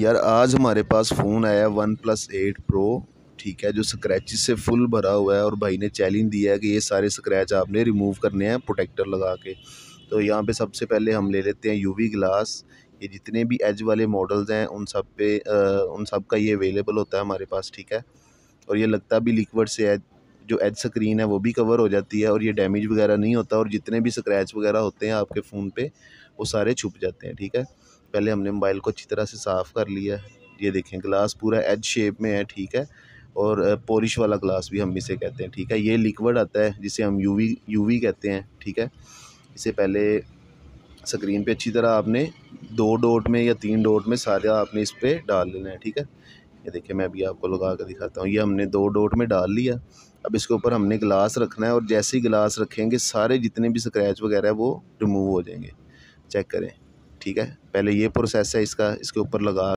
यार आज हमारे पास फ़ोन आया वन प्लस एट प्रो ठीक है जो स्क्रैच से फुल भरा हुआ है और भाई ने चैलेंज दिया है कि ये सारे स्क्रैच आपने रिमूव करने हैं प्रोटेक्टर लगा के तो यहाँ पे सबसे पहले हम ले लेते हैं यूवी ग्लास ये जितने भी एज वाले मॉडल्स हैं उन सब पे आ, उन सब का ये अवेलेबल होता है हमारे पास ठीक है और ये लगता भी लिक्विड से एज जो एज स्क्रीन है वो भी कवर हो जाती है और ये डैमेज वगैरह नहीं होता और जितने भी स्क्रैच वगैरह होते हैं आपके फ़ोन पे वो सारे छुप जाते हैं ठीक है पहले हमने मोबाइल को अच्छी तरह से साफ़ कर लिया है ये देखें ग्लास पूरा एज शेप में है ठीक है और पोरिश वाला ग्लास भी हम इसे कहते हैं ठीक है ये लिक्विड आता है जिसे हम यूवी यूवी कहते हैं ठीक है इसे पहले स्क्रीन पे अच्छी तरह आपने दो डॉट में या तीन डॉट में सारा आपने इस पर डाल लेना है ठीक है ये देखिए मैं अभी आपको लगा कर दिखाता हूँ ये हमने दो डॉट में डाल लिया अब इसके ऊपर हमने गिलास रखना है और जैसे ही गिलास रखेंगे सारे जितने भी स्क्रैच वगैरह वो रिमूव हो जाएंगे चेक करें ठीक है पहले ये प्रोसेस है इसका इसके ऊपर लगा